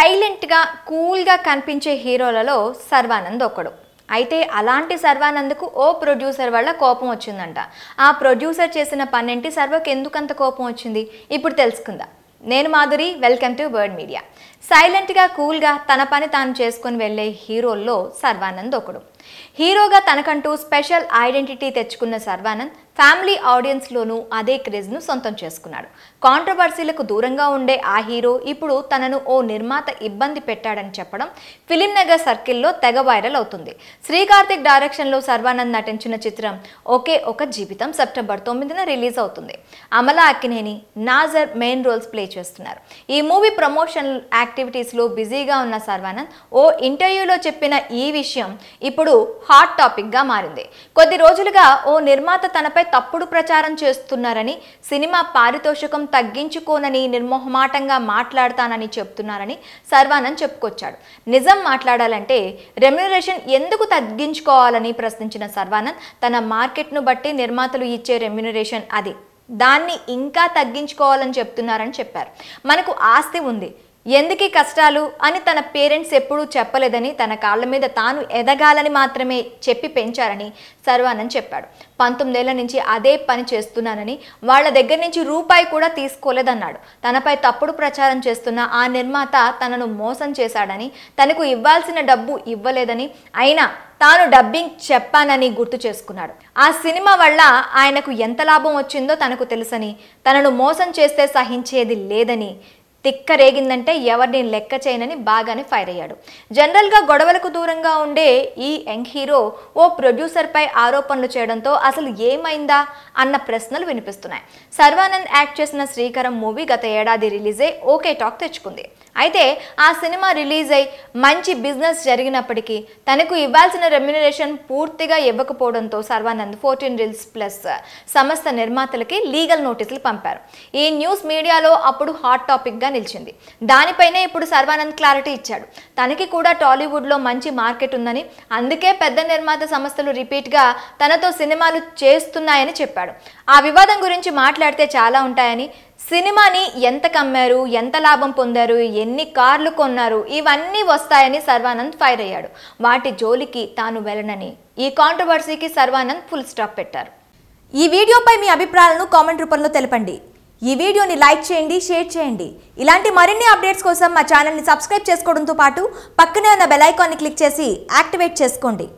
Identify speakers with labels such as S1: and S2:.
S1: సైలెంట్గా కూల్గా కనిపించే హీరోలలో సర్వానంద్ ఒకడు అయితే అలాంటి సర్వానంద్కు ఓ ప్రొడ్యూసర్ వల్ల కోపం వచ్చిందంట ఆ ప్రొడ్యూసర్ చేసిన పన్నెంటి సర్వకు ఎందుకంత కోపం వచ్చింది ఇప్పుడు తెలుసుకుందా నేను Madhuri welcome to word media సైలెంట్గా కూల్గా తన పని తాను చేసుకుని వెళ్ళే హీరోల్లో సర్వానంద్ ఒకడు హీరోగా తనకంటూ స్పెషల్ ఐడెంటిటీ తెచ్చుకున్న సర్వానంద్ ఫ్యామిలీ ఆడియన్స్లోనూ అదే క్రేజ్ను సొంతం చేసుకున్నాడు కాంట్రవర్సీలకు దూరంగా ఉండే ఆ హీరో ఇప్పుడు తనను ఓ నిర్మాత ఇబ్బంది పెట్టాడని చెప్పడం ఫిలిం నగర్ సర్కిల్లో తెగ వైరల్ అవుతుంది శ్రీకార్తిక్ డైరెక్షన్లో సర్వానంద్ నటించిన చిత్రం ఒకే ఒక జీవితం సెప్టెంబర్ తొమ్మిదిన రిలీజ్ అవుతుంది Amala Akkineni Nassar main roles play చేస్తున్నారు ఈ మూవీ ప్రమోషన్ యాక్టివిటీస్లో బిజీగా ఉన్న సర్వానంద్ ఓ ఇంటర్వ్యూలో చెప్పిన ఈ విషయం ఇప్పుడు హాట్ టాపిక్గా మారింది కొద్ది రోజులుగా ఓ నిర్మాత తనపై తప్పుడు ప్రచారం చేస్తున్నారని సినిమా పారితోషికం తగ్గించుకోనని నిర్మోహమాటంగా మాట్లాడతానని చెప్తున్నారని సర్వానంద్ చెప్పుకొచ్చాడు నిజం మాట్లాడాలంటే రెమ్యునరేషన్ ఎందుకు తగ్గించుకోవాలని ప్రశ్నించిన సర్వానంద్ తన మార్కెట్ను బట్టి నిర్మాతలు ఇచ్చే రెమ్యునరేషన్ అది దాన్ని ఇంకా తగ్గించుకోవాలని చెప్తున్నారని చెప్పారు మనకు ఆస్తి ఉంది ఎందుకీ కష్టాలు అని తన పేరెంట్స్ ఎప్పుడూ చెప్పలేదని తన కాళ్ళ మీద తాను ఎదగాలని మాత్రమే చెప్పి పెంచారని సర్వానంద్ చెప్పాడు పంతొమ్మిదేళ్ల నుంచి అదే పని చేస్తున్నానని వాళ్ళ దగ్గర నుంచి రూపాయి కూడా తీసుకోలేదన్నాడు తనపై తప్పుడు ప్రచారం చేస్తున్న ఆ నిర్మాత తనను మోసం చేశాడని తనకు ఇవ్వాల్సిన డబ్బు ఇవ్వలేదని అయినా తాను డబ్బింగ్ చెప్పానని గుర్తు చేసుకున్నాడు ఆ సినిమా వల్ల ఆయనకు ఎంత లాభం వచ్చిందో తనకు తెలుసని తనను మోసం చేస్తే సహించేది లేదని తిక్క రేగిందంటే ఎవరిని లెక్క చేయనని బాగానే ఫైర్ అయ్యాడు జనరల్గా గొడవలకు దూరంగా ఉండే ఈ యంగ్ హీరో ఓ ప్రొడ్యూసర్పై ఆరోపణలు చేయడంతో అసలు ఏమైందా అన్న ప్రశ్నలు వినిపిస్తున్నాయి సర్వానంద్ యాక్ట్ చేసిన శ్రీకరం మూవీ గత ఏడాది రిలీజే ఓకే టాక్ తెచ్చుకుంది అయితే ఆ సినిమా రిలీజ్ అయి మంచి బిజినెస్ జరిగినప్పటికీ తనకు ఇవ్వాల్సిన రెమ్యునరేషన్ పూర్తిగా ఇవ్వకపోవడంతో సర్వానంద్ ఫోర్టీన్ రీల్స్ ప్లస్ సంస్థ నిర్మాతలకి లీగల్ నోటీసులు పంపారు ఈ న్యూస్ మీడియాలో అప్పుడు హాట్ టాపిక్గా నిలిచింది దానిపైనే ఇప్పుడు సర్వానంద్ క్లారిటీ ఇచ్చాడు తనకి కూడా టాలీవుడ్లో మంచి మార్కెట్ ఉందని అందుకే పెద్ద నిర్మాత సంస్థలు రిపీట్గా తనతో సినిమాలు చేస్తున్నాయని చెప్పాడు ఆ వివాదం గురించి మాట్లాడితే చాలా ఉంటాయని సినిమాని ఎంత కమ్మారు ఎంత లాభం పొందారు ఎన్ని కార్లు కొన్నారు ఇవన్నీ వస్తాయని సర్వానంద్ ఫైర్ అయ్యాడు వాటి జోలికి తాను వెళ్ళనని ఈ కాంట్రవర్సీకి సర్వానంద్ ఫుల్ స్టాప్ పెట్టారు ఈ వీడియోపై మీ అభిప్రాయాలను కామెంట్ రూపంలో తెలపండి ఈ వీడియోని లైక్ చేయండి షేర్ చేయండి ఇలాంటి మరిన్ని అప్డేట్స్ కోసం మా ఛానల్ని సబ్స్క్రైబ్ చేసుకోవడంతో పాటు పక్కనే ఉన్న బెల్ ఐకాన్ని క్లిక్ చేసి యాక్టివేట్ చేసుకోండి